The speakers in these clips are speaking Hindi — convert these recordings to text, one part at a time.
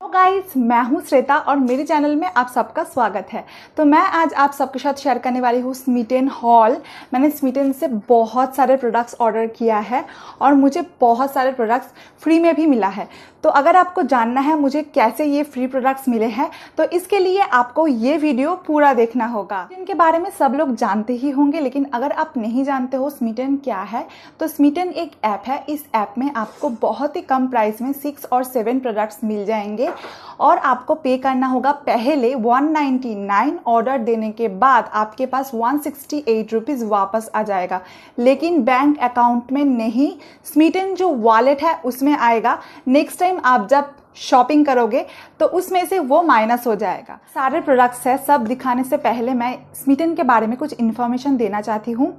तो गाइस मैं हूँ श्वेता और मेरे चैनल में आप सबका स्वागत है तो मैं आज आप सबके साथ शेयर करने वाली हूँ स्मिटेन हॉल मैंने स्मिटेन से बहुत सारे प्रोडक्ट्स ऑर्डर किया है और मुझे बहुत सारे प्रोडक्ट्स फ्री में भी मिला है तो अगर आपको जानना है मुझे कैसे ये फ्री प्रोडक्ट्स मिले हैं तो इसके लिए आपको ये वीडियो पूरा देखना होगा इनके बारे में सब लोग जानते ही होंगे लेकिन अगर आप नहीं जानते हो स्मिटेन क्या है तो स्मिटेन एक ऐप है इस ऐप में आपको बहुत ही कम प्राइस में सिक्स और सेवन प्रोडक्ट्स मिल जाएंगे चाहिए और आपको पे करना होगा पहले 199 ऑर्डर देने के बाद आपके पास 168 रुपीस वापस आ जाएगा लेकिन बैंक अकाउंट में नहीं स्मिटन जो वॉलेट है उसमें आएगा नेक्स्ट टाइम आप जब शॉपिंग करोगे तो उसमें से वो माइनस हो जाएगा सारे प्रोडक्ट्स है सब दिखाने से पहले मैं स्मिटन के बारे में कुछ इन्फॉर्मेशन देना चाहती हूँ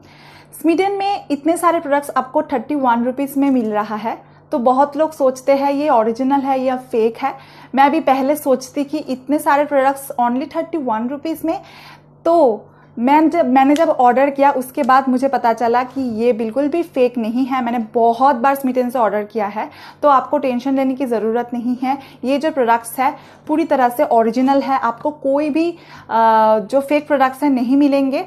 स्मिटन में इतने सारे प्रोडक्ट्स आपको थर्टी वन रुपीज़ में मिल रहा है तो बहुत लोग सोचते हैं ये ओरिजिनल है या फेक है मैं भी पहले सोचती कि इतने सारे products only thirty one rupees में तो मैं जब मैंने जब ऑर्डर किया उसके बाद मुझे पता चला कि ये बिल्कुल भी फेक नहीं है मैंने बहुत बार स्मिटेन से ऑर्डर किया है तो आपको टेंशन लेने की ज़रूरत नहीं है ये जो प्रोडक्ट्स है पूरी तरह से ओरिजिनल है आपको कोई भी जो फेक प्रोडक्ट्स हैं नहीं मिलेंगे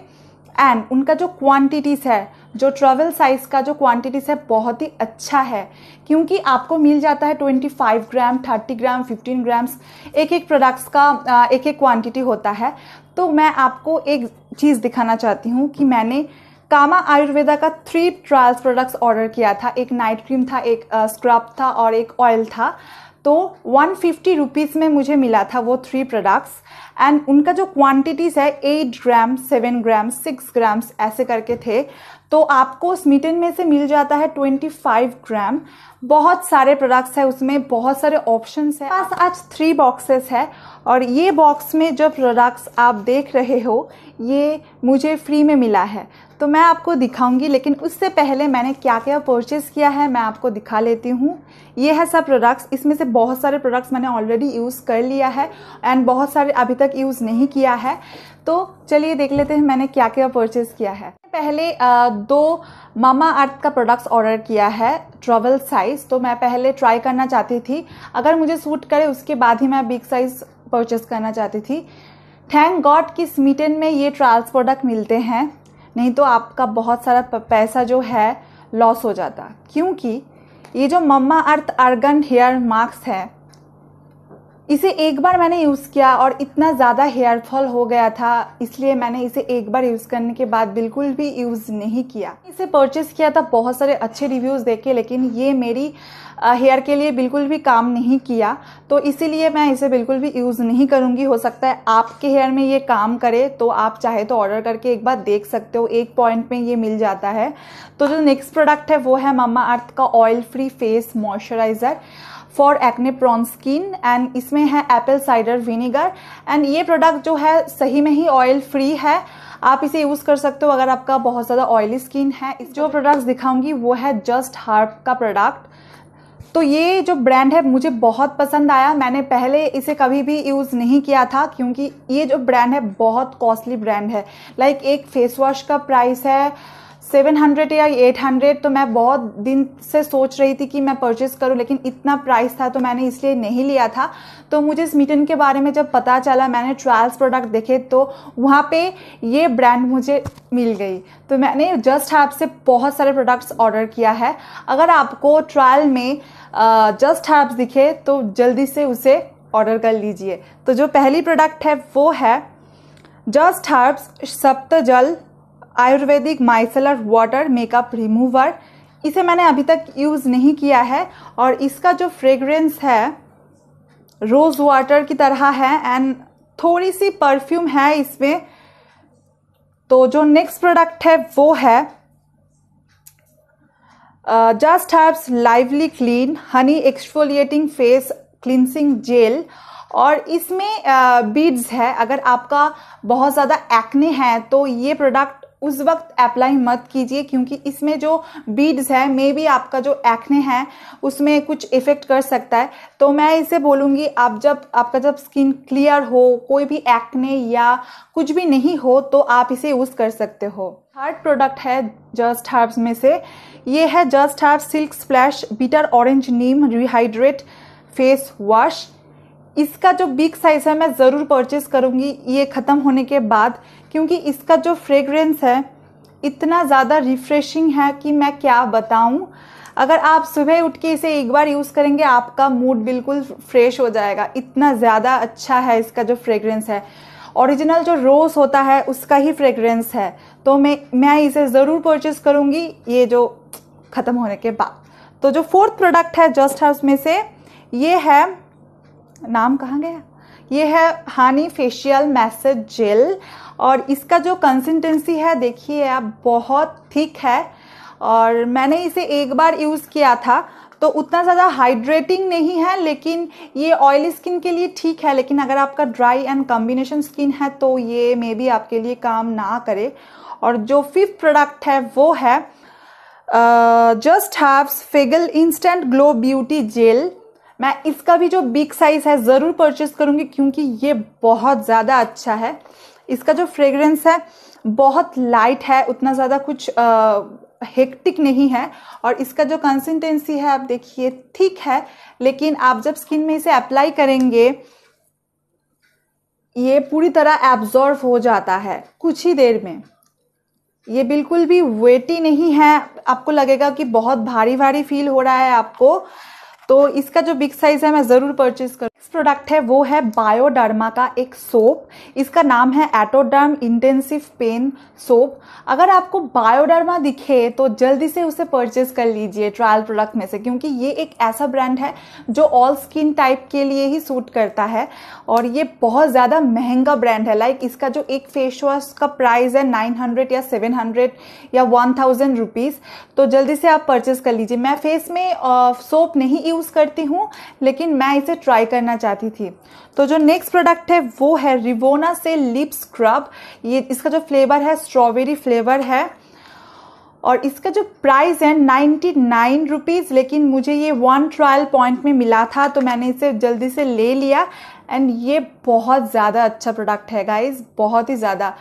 एंड उनका जो क्वांटिटीज़ है जो ट्रेवल साइज़ का जो क्वांटिटीज है बहुत ही अच्छा है क्योंकि आपको मिल जाता है 25 ग्राम 30 ग्राम 15 ग्राम्स एक एक प्रोडक्ट्स का एक एक क्वांटिटी होता है तो मैं आपको एक चीज़ दिखाना चाहती हूँ कि मैंने कामा आयुर्वेदा का थ्री ट्रायल्स प्रोडक्ट्स ऑर्डर किया था एक नाइट क्रीम था एक स्क्रब था और एक ऑयल था तो वन फिफ्टी रुपीज़ में मुझे मिला था वो थ्री प्रोडक्ट्स एंड उनका जो क्वांटिटीज़ है eight gram seven gram six grams ऐसे करके थे तो आपको स्मिटन में से मिल जाता है ट्वेंटी फाइव ग्राम बहुत सारे प्रोडक्ट्स है उसमें बहुत सारे ऑप्शन है पास आज थ्री बॉक्सेस है और ये बॉक्स में जो प्रोडक्ट्स आप देख रहे हो ये मुझे फ्री में मिला है तो मैं आपको दिखाऊंगी लेकिन उससे पहले मैंने क्या क्या परचेज़ किया है मैं आपको दिखा लेती हूँ ये है सब प्रोडक्ट्स इसमें से बहुत सारे प्रोडक्ट्स मैंने ऑलरेडी यूज़ कर लिया है एंड बहुत सारे अभी तक यूज़ नहीं किया है तो चलिए देख लेते हैं मैंने क्या क्या परचेज़ किया है पहले दो मामा अर्थ का प्रोडक्ट्स ऑर्डर किया है ट्रबल साइज़ तो मैं पहले ट्राई करना चाहती थी अगर मुझे सूट करे उसके बाद ही मैं बिग साइज़ परचेस करना चाहती थी थैंक गॉड कि स्मीटन में ये ट्रायल्स प्रोडक्ट मिलते हैं नहीं तो आपका बहुत सारा पैसा जो है लॉस हो जाता क्योंकि ये जो Mamaearth argan hair mask है इसे एक बार मैंने यूज़ किया और इतना ज़्यादा हेयर फॉल हो गया था इसलिए मैंने इसे एक बार यूज़ करने के बाद बिल्कुल भी यूज़ नहीं किया इसे परचेस किया था बहुत सारे अच्छे रिव्यूज़ देखे लेकिन ये मेरी हेयर के लिए बिल्कुल भी काम नहीं किया तो इसीलिए मैं इसे बिल्कुल भी यूज़ नहीं करूँगी हो सकता है आपके हेयर में ये काम करे तो आप चाहे तो ऑर्डर करके एक बार देख सकते हो एक पॉइंट में ये मिल जाता है तो जो नेक्स्ट प्रोडक्ट है वो है मामा अर्थ का oil free face moisturiser for acne prone skin and इसमें है एप्पल साइडर विनीगर एंड ये प्रोडक्ट जो है सही में ही ऑयल फ्री है आप इसे यूज़ कर सकते हो अगर आपका बहुत ज़्यादा ऑयली स्किन है जो प्रोडक्ट्स दिखाऊंगी वो है जस्ट हार्प का प्रोडक्ट तो ये जो ब्रांड है मुझे बहुत पसंद आया मैंने पहले इसे कभी भी यूज़ नहीं किया था क्योंकि ये जो ब्रांड है बहुत कॉस्टली ब्रांड है लाइक एक फेस वॉश का प्राइस है सेवन हंड्रेड या एट हंड्रेड तो मैं बहुत दिन से सोच रही थी कि मैं परचेस करूं लेकिन इतना प्राइस था तो मैंने इसलिए नहीं लिया था तो मुझे इस मिटन के बारे में जब पता चला मैंने ट्रायल्स प्रोडक्ट देखे तो वहाँ पे ये ब्रांड मुझे मिल गई तो मैंने जस्ट ऐप से बहुत सारे प्रोडक्ट्स ऑर्डर किया है अगर आपको ट्रायल में जस्ट ऐप्स दिखे तो जल्दी से उसे ऑर्डर कर लीजिए तो जो पहली प्रोडक्ट है वो है Just Herbs Saptajal Ayurvedic micellar water makeup remover इसे मैंने अभी तक यूज़ नहीं किया है और इसका जो फ्रेग्रेंस है रोज़ वाटर की तरह है एंड थोड़ी सी परफ्यूम है इसमें तो जो नेक्स्ट प्रोडक्ट है वो है Just Herbs lively clean honey exfoliating face cleansing gel और इसमें बीड्स uh, है अगर आपका बहुत ज़्यादा एक्ने है तो ये प्रोडक्ट उस वक्त अप्लाई मत कीजिए क्योंकि इसमें जो बीड्स है मे बी आपका जो एक्ने है उसमें कुछ इफ़ेक्ट कर सकता है तो मैं इसे बोलूँगी आप जब आपका जब स्किन क्लियर हो कोई भी एक्ने या कुछ भी नहीं हो तो आप इसे यूज़ कर सकते हो थर्ड प्रोडक्ट है जस्ट हर्ब्स में से ये है Just Herb silk splash bitter orange neem rehydrate face wash इसका जो बिग साइज़ है मैं ज़रूर परचेस करूँगी ये ख़त्म होने के बाद क्योंकि इसका जो फ्रेगरेंस है इतना ज़्यादा रिफ़्रेशिंग है कि मैं क्या बताऊँ अगर आप सुबह उठ के इसे एक बार यूज़ करेंगे आपका मूड बिल्कुल फ्रेश हो जाएगा इतना ज़्यादा अच्छा है इसका जो फ्रेगरेंस है ओरिजिनल जो रोज़ होता है उसका ही फ्रेगरेंस है तो मैं मैं इसे ज़रूर परचेस करूँगी ये जो ख़त्म होने के बाद तो जो फोर्थ प्रोडक्ट है जस्ट हाउस में से ये है नाम कहाँ गया ये है हानी फेशियल मैसेज जेल और इसका जो कंसिस्टेंसी है देखिए आप बहुत थिक है और मैंने इसे एक बार यूज़ किया था तो उतना ज़्यादा हाइड्रेटिंग नहीं है लेकिन ये ऑयली स्किन के लिए ठीक है लेकिन अगर आपका ड्राई एंड कम्बिनेशन स्किन है तो ये मे बी आपके लिए काम ना करे और जो फिफ्थ प्रोडक्ट है वो है जस्ट हैव्स फेगल इंस्टेंट ग्लो ब्यूटी जेल मैं इसका भी जो बिग साइज़ है ज़रूर परचेज़ करूँगी क्योंकि ये बहुत ज़्यादा अच्छा है इसका जो फ्रेगरेंस है बहुत लाइट है उतना ज़्यादा कुछ हेक्टिक नहीं है और इसका जो कंसिस्टेंसी है आप देखिए ठीक है लेकिन आप जब स्किन में इसे अप्लाई करेंगे ये पूरी तरह एब्जॉर्व हो जाता है कुछ ही देर में ये बिल्कुल भी वेटी नहीं है आपको लगेगा कि बहुत भारी भारी फील हो रहा है आपको तो इसका जो बिग साइज़ है मैं ज़रूर परचेज कर इस प्रोडक्ट है वो है बायोडर्मा का एक सोप इसका नाम है एटोडर्म इंटेंसिव पेन सोप अगर आपको बायोडर्मा दिखे तो जल्दी से उसे परचेज कर लीजिए ट्रायल प्रोडक्ट में से क्योंकि ये एक ऐसा ब्रांड है जो ऑल स्किन टाइप के लिए ही सूट करता है और ये बहुत ज़्यादा महंगा ब्रांड है लाइक इसका जो एक फेस वॉश का प्राइस है नाइन हंड्रेड या सेवन हंड्रेड या वन थाउजेंड रुपीज़ तो जल्दी से आप परचेज कर लीजिए मैं फेस में सोप नहीं यूज यूज़ करती हूँ लेकिन मैं इसे ट्राई करना चाहती थी तो जो नेक्स्ट प्रोडक्ट है वो है रिवोना से लिप स्क्रब ये इसका जो फ्लेवर है स्ट्रॉबेरी फ्लेवर है और इसका जो प्राइस है नाइन्टी नाइन रुपीज़ लेकिन मुझे ये वन ट्रायल पॉइंट में मिला था तो मैंने इसे जल्दी से ले लिया एंड ये बहुत ज़्यादा अच्छा प्रोडक्ट है गाइज बहुत ही ज़्यादा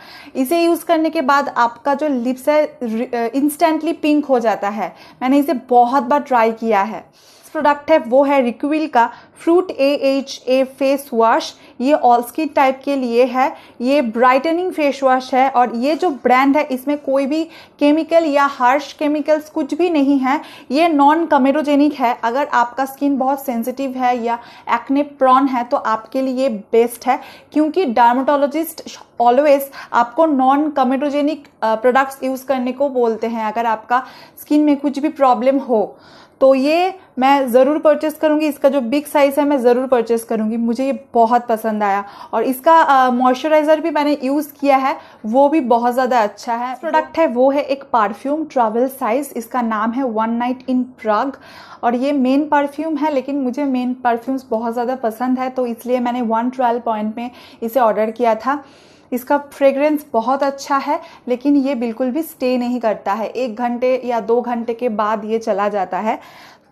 इसे यूज़ करने के बाद आपका जो लिप्स है इंस्टेंटली पिंक हो जाता है मैंने इसे बहुत बार ट्राई किया है नेक्स्ट प्रोडक्ट है वो है रिक्विल का fruit A H A face wash ये ऑल स्किन टाइप के लिए है ये ब्राइटनिंग फेस वॉश है और ये जो ब्रांड है इसमें कोई भी केमिकल या हार्श केमिकल्स कुछ भी नहीं है ये नॉन कमेरोजेनिक है अगर आपका स्किन बहुत सेंसिटिव है या एक्ने प्रॉन है तो आपके लिए बेस्ट है क्योंकि डार्माटोलॉजिस्ट ऑलवेज आपको नॉन कमेरोजेनिक प्रोडक्ट्स यूज़ करने को बोलते हैं अगर आपका स्किन में कुछ भी प्रॉब्लम हो तो ये मैं ज़रूर परचेस करूँगी इसका जो बिग साइज़ है मैं ज़रूर परचेस करूँगी मुझे ये बहुत पसंद आया और इसका मॉइस्चराइज़र भी मैंने यूज़ किया है वो भी बहुत ज़्यादा अच्छा है प्रोडक्ट है वो है एक परफ्यूम ट्रैवल साइज़ इसका नाम है वन नाइट इन प्राग और ये मेन परफ्यूम है लेकिन मुझे मेन परफ्यूम्स बहुत ज़्यादा पसंद है तो इसलिए मैंने वन ट्वेल्व पॉइंट में इसे ऑर्डर किया था इसका फ्रेग्रेंस बहुत अच्छा है लेकिन ये बिल्कुल भी स्टे नहीं करता है एक घंटे या दो घंटे के बाद ये चला जाता है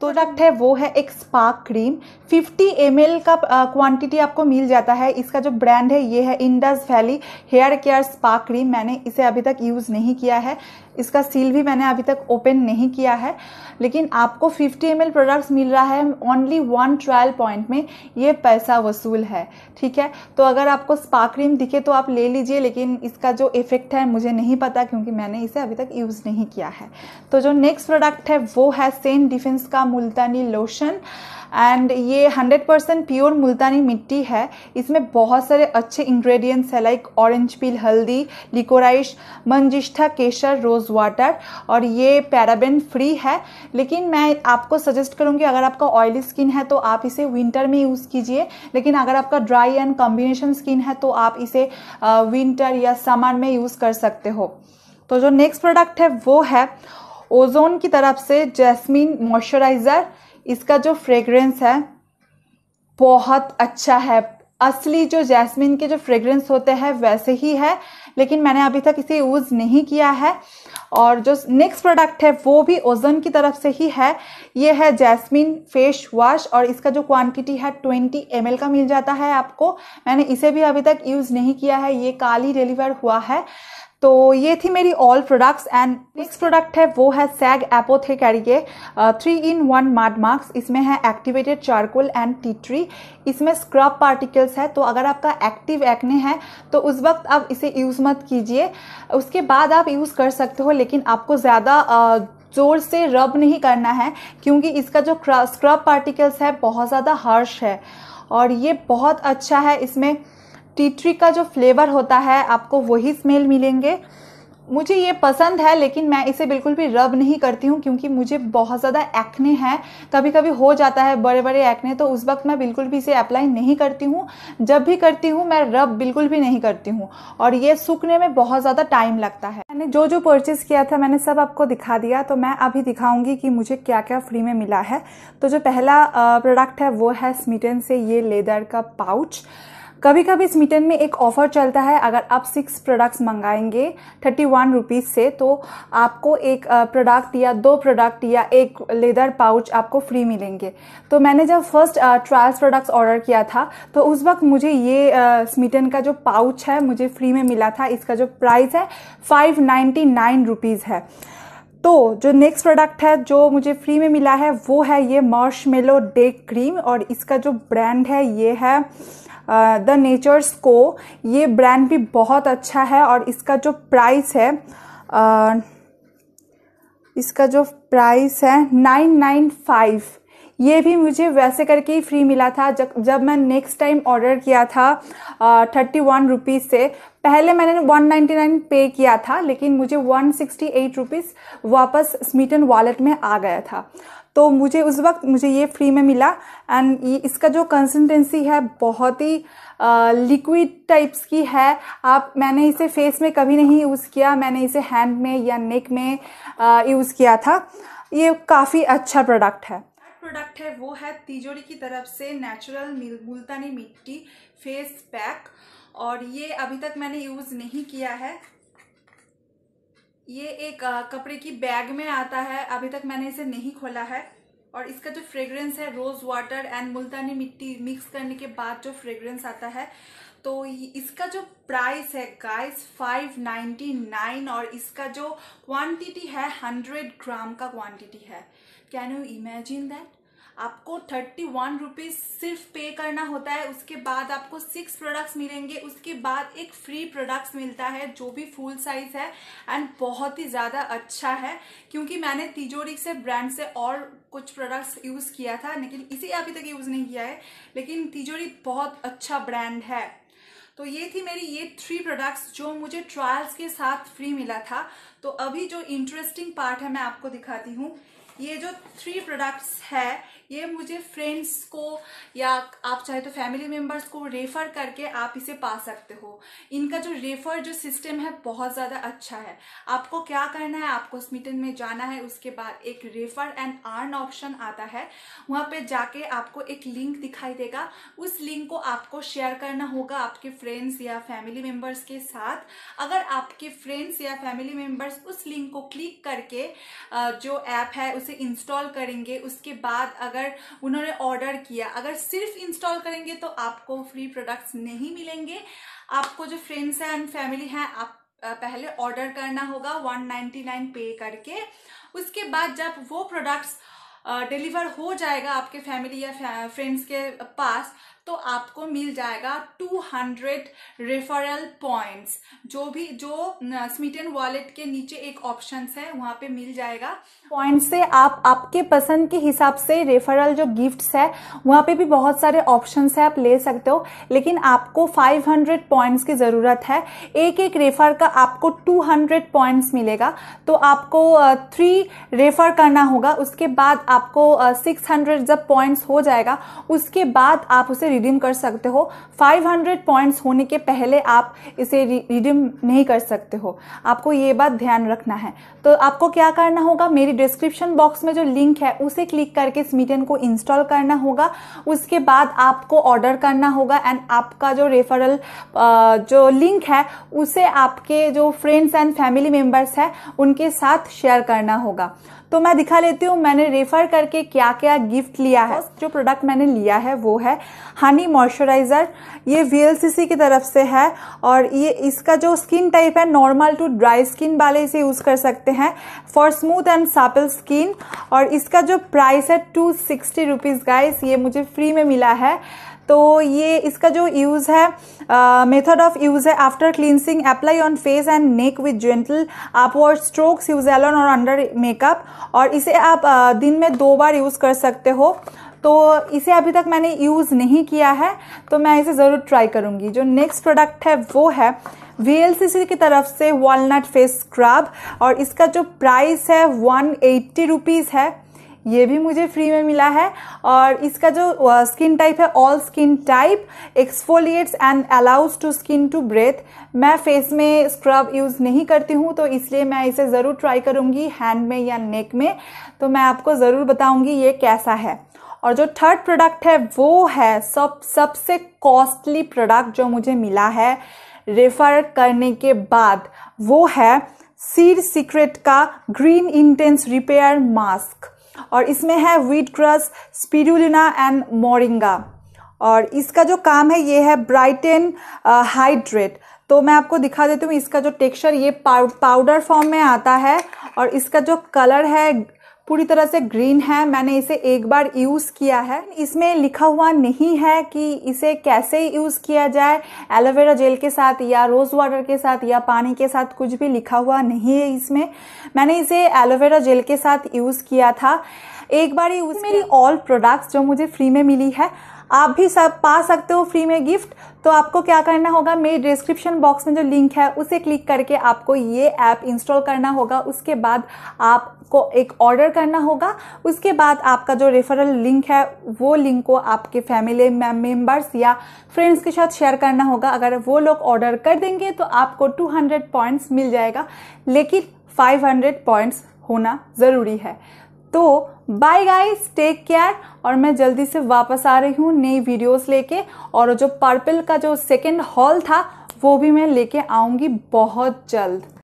प्रोडक्ट है वो है एक स्पार्क क्रीम 50 एम का क्वांटिटी आपको मिल जाता है इसका जो ब्रांड है ये है Indus Valley hair care spa cream मैंने इसे अभी तक यूज़ नहीं किया है इसका सील भी मैंने अभी तक ओपन नहीं किया है लेकिन आपको 50 एम प्रोडक्ट्स मिल रहा है ओनली वन ट्रायल पॉइंट में ये पैसा वसूल है ठीक है तो अगर आपको स्पा क्रीम दिखे तो आप ले लीजिए लेकिन इसका जो इफ़ेक्ट है मुझे नहीं पता क्योंकि मैंने इसे अभी तक यूज़ नहीं किया है तो जो नेक्स्ट प्रोडक्ट है वो है सेंट डिफेंस का मुल्तानी लोशन एंड ये 100% परसेंट प्योर मुल्तानी मिट्टी है इसमें बहुत सारे अच्छे इंग्रेडिएंट्स है लाइक ऑरेंज पील हल्दी लिकोराइश मंजिष्ठा केसर रोज़ वाटर और ये पैराबेन फ्री है लेकिन मैं आपको सजेस्ट करूँगी अगर आपका ऑयली स्किन है तो आप इसे विंटर में यूज़ कीजिए लेकिन अगर आपका ड्राई एंड कॉम्बिनेशन स्किन है तो आप इसे विंटर या समर में यूज़ कर सकते हो तो जो नेक्स्ट प्रोडक्ट है वो है ओजोन की तरफ से जैस्मिन मॉइस्चराइज़र इसका जो फ्रेगरेंस है बहुत अच्छा है असली जो जैस्मिन के जो फ्रेगरेंस होते हैं वैसे ही है लेकिन मैंने अभी तक इसे यूज़ नहीं किया है और जो नेक्स्ट प्रोडक्ट है वो भी ओजन की तरफ से ही है ये है जैस्मिन फेस वॉश और इसका जो क्वांटिटी है ट्वेंटी एम का मिल जाता है आपको मैंने इसे भी अभी तक यूज़ नहीं किया है ये काल ही डिलीवर हुआ है तो ये थी मेरी all products and next product है वो है sage apothecary three in one मार्ड मार्क्स इसमें है activated charcoal and tea tree इसमें स्क्रब पार्टिकल्स है तो अगर आपका एक्टिव एक्ने है तो उस वक्त आप इसे यूज़ मत कीजिए उसके बाद आप यूज़ कर सकते हो लेकिन आपको ज़्यादा ज़ोर से रब नहीं करना है क्योंकि इसका जो स्क्रब पार्टिकल्स है बहुत ज़्यादा हार्श है और ये बहुत अच्छा है इसमें टी ट्री का जो फ्लेवर होता है आपको वही स्मेल मिलेंगे मुझे ये पसंद है लेकिन मैं इसे बिल्कुल भी रब नहीं करती हूँ क्योंकि मुझे बहुत ज़्यादा एक्ने हैं कभी कभी हो जाता है बड़े बड़े एक्ने तो उस वक्त मैं बिल्कुल भी इसे अप्लाई नहीं करती हूँ जब भी करती हूँ मैं रब बिल्कुल भी नहीं करती हूँ और ये सूखने में बहुत ज़्यादा टाइम लगता है मैंने जो जो परचेज़ किया था मैंने सब आपको दिखा दिया तो मैं अभी दिखाऊँगी कि मुझे क्या क्या फ्री में मिला है तो जो पहला प्रोडक्ट है वो है स्मिटन से ये लेदर का पाउच कभी कभी इस मिटन में एक ऑफर चलता है अगर आप सिक्स प्रोडक्ट्स मंगाएंगे थर्टी वन रुपीज़ से तो आपको एक प्रोडक्ट या दो प्रोडक्ट या एक लेदर पाउच आपको फ्री मिलेंगे तो मैंने जब फर्स्ट ट्रायल्स प्रोडक्ट्स ऑर्डर किया था तो उस वक्त मुझे ये स्मिटन का जो पाउच है मुझे फ्री में मिला था इसका जो प्राइस है फाइव नाइन्टी नाइन रुपीज़ है तो जो नेक्स्ट प्रोडक्ट है जो मुझे फ्री में मिला है वो है ये मेलो डे क्रीम और इसका जो ब्रांड है ये है द नेचर्स को ये ब्रांड भी बहुत अच्छा है और इसका जो प्राइस है uh, इसका जो प्राइस है नाइन नाइन फाइव ये भी मुझे वैसे करके ही फ्री मिला था जब जब मैं नेक्स्ट टाइम ऑर्डर किया था थर्टी वन रुपीज़ से पहले मैंने वन नाइन्टी नाइन पे किया था लेकिन मुझे वन सिक्सटी एट रुपीज़ वापस स्मीटन वॉलेट में आ गया था तो मुझे उस वक्त मुझे ये फ्री में मिला एंड इसका जो कंसिस्टेंसी है बहुत ही लिक्विड टाइप्स की है आप मैंने इसे फेस में कभी नहीं यूज़ किया मैंने इसे हैंड में या नेक में यूज़ किया था ये काफ़ी अच्छा प्रोडक्ट है प्रोडक्ट है वो है तिजोरी की तरफ से नेचुरल मुल्तानी मिट्टी फेस पैक और ये अभी तक मैंने यूज़ नहीं किया है ये एक कपड़े की बैग में आता है अभी तक मैंने इसे नहीं खोला है और इसका जो फ्रेग्रेंस है रोज़ वाटर एंड मुल्तानी मिट्टी मिक्स करने के बाद जो फ्रेग्रेंस आता है तो इसका जो प्राइस है गाइस 599 और इसका जो क्वांटिटी है 100 ग्राम का क्वांटिटी है कैन यू इमेजिन दैट आपको थर्टी वन रुपीज सिर्फ पे करना होता है उसके बाद आपको सिक्स प्रोडक्ट्स मिलेंगे उसके बाद एक फ्री प्रोडक्ट्स मिलता है जो भी फुल साइज है एंड बहुत ही ज़्यादा अच्छा है क्योंकि मैंने तिजोरी से ब्रांड से और कुछ प्रोडक्ट्स यूज़ किया था लेकिन इसे अभी तक यूज़ नहीं किया है लेकिन तिजोरी बहुत अच्छा ब्रांड है तो ये थी मेरी ये थ्री प्रोडक्ट्स जो मुझे ट्रायल्स के साथ फ्री मिला था तो अभी जो इंटरेस्टिंग पार्ट है मैं आपको दिखाती हूँ ये जो थ्री प्रोडक्ट्स है ये मुझे फ्रेंड्स को या आप चाहे तो फैमिली मेम्बर्स को रेफर करके आप इसे पा सकते हो इनका जो रेफर जो सिस्टम है बहुत ज़्यादा अच्छा है आपको क्या करना है आपको स्मिटन में जाना है उसके बाद एक रेफर एंड आर्न ऑप्शन आता है वहाँ पे जाके आपको एक लिंक दिखाई देगा उस लिंक को आपको शेयर करना होगा आपके फ्रेंड्स या फैमिली मेम्बर्स के साथ अगर आपके फ्रेंड्स या फैमिली मेम्बर्स उस लिंक को क्लिक करके जो ऐप है उसे इंस्टॉल करेंगे उसके बाद अगर अगर उन्होंने ऑर्डर किया अगर सिर्फ इंस्टॉल करेंगे तो आपको फ्री प्रोडक्ट्स नहीं मिलेंगे आपको जो फ्रेंड्स हैं एंड फैमिली हैं आप पहले ऑर्डर करना होगा 199 पे करके उसके बाद जब वो प्रोडक्ट्स डिलीवर हो जाएगा आपके फैमिली या फ्रेंड्स के पास तो आपको मिल जाएगा 200 रेफरल पॉइंट्स जो भी जो स्मिटन वॉलेट के नीचे एक ऑप्शन है वहां पे मिल जाएगा पॉइंट से आप आपके पसंद के हिसाब से रेफरल जो गिफ्ट्स है वहां पे भी बहुत सारे ऑप्शन है आप ले सकते हो लेकिन आपको 500 पॉइंट्स की ज़रूरत है एक एक रेफर का आपको 200 पॉइंट्स मिलेगा तो आपको थ्री रेफर करना होगा उसके बाद आपको 600 जब पॉइंट्स हो जाएगा उसके बाद आप उसे रिडीम कर सकते हो 500 पॉइंट्स होने के पहले आप इसे रिडीम नहीं कर सकते हो आपको ये बात ध्यान रखना है तो आपको क्या करना होगा मेरी डिस्क्रिप्शन बॉक्स में जो लिंक है उसे क्लिक करके स्मीटन को इंस्टॉल करना होगा उसके बाद आपको ऑर्डर करना होगा एंड आपका जो रेफरल जो लिंक है उसे आपके जो फ्रेंड्स एंड फैमिली मेम्बर्स है उनके साथ शेयर करना होगा तो मैं दिखा लेती हूँ मैंने रेफर करके क्या क्या गिफ्ट लिया है जो प्रोडक्ट मैंने लिया है वो है हनी मॉइस्चराइज़र ये वी की तरफ से है और ये इसका जो स्किन टाइप है नॉर्मल टू ड्राई स्किन वाले इसे यूज़ कर सकते हैं for smooth and supple skin और इसका जो प्राइस है टू सिक्सटी रुपीज़ गाइस ये मुझे फ्री में मिला है तो ये इसका जो यूज़ है मेथड ऑफ यूज़ है after cleansing apply on face and neck with gentle upward strokes use alone और अंडर मेकअप और इसे आप uh, दिन में दो बार यूज़ कर सकते हो तो इसे अभी तक मैंने यूज़ नहीं किया है तो मैं इसे ज़रूर ट्राई करूंगी जो नेक्स्ट प्रोडक्ट है वो है वी की तरफ से वॉलनट फेस स्क्रब और इसका जो प्राइस है वन एट्टी रुपीज़ है ये भी मुझे फ्री में मिला है और इसका जो स्किन टाइप है all skin type exfoliates and allows to skin to breathe मैं फेस में स्क्रब यूज़ नहीं करती हूँ तो इसलिए मैं इसे ज़रूर ट्राई करूँगी हैंड में या नेक में तो मैं आपको ज़रूर बताऊँगी ये कैसा है और जो थर्ड प्रोडक्ट है वो है सब सबसे कॉस्टली प्रोडक्ट जो मुझे मिला है रेफ़र करने के बाद वो है सीर सीक्रेट का ग्रीन इंटेंस रिपेयर मास्क और इसमें है wheat grass spirulina and moringa और इसका जो काम है ये है ब्राइटन हाइड्रेट uh, तो मैं आपको दिखा देती हूँ इसका जो टेक्सचर ये पाउडर फॉर्म में आता है और इसका जो कलर है पूरी तरह से ग्रीन है मैंने इसे एक बार यूज़ किया है इसमें लिखा हुआ नहीं है कि इसे कैसे यूज़ किया जाए एलोवेरा जेल के साथ या रोज़ वाटर के साथ या पानी के साथ कुछ भी लिखा हुआ नहीं है इसमें मैंने इसे एलोवेरा जेल के साथ यूज़ किया था एक बार ही मेरी ऑल प्रोडक्ट्स जो मुझे फ्री में मिली है आप भी सब पा सकते हो फ्री में गिफ्ट तो आपको क्या करना होगा मेरे डिस्क्रिप्शन बॉक्स में जो लिंक है उसे क्लिक करके आपको ये ऐप इंस्टॉल करना होगा उसके बाद आपको एक ऑर्डर करना होगा उसके बाद आपका जो रेफरल लिंक है वो लिंक को आपके फैमिली मेंबर्स या फ्रेंड्स के साथ शेयर करना होगा अगर वो लोग ऑर्डर कर देंगे तो आपको 200 पॉइंट्स मिल जाएगा लेकिन 500 पॉइंट्स होना ज़रूरी है तो बाय गाइस टेक केयर और मैं जल्दी से वापस आ रही हूँ नई वीडियोस लेके और जो पर्पल का जो सेकंड हॉल था वो भी मैं लेके आऊँगी बहुत जल्द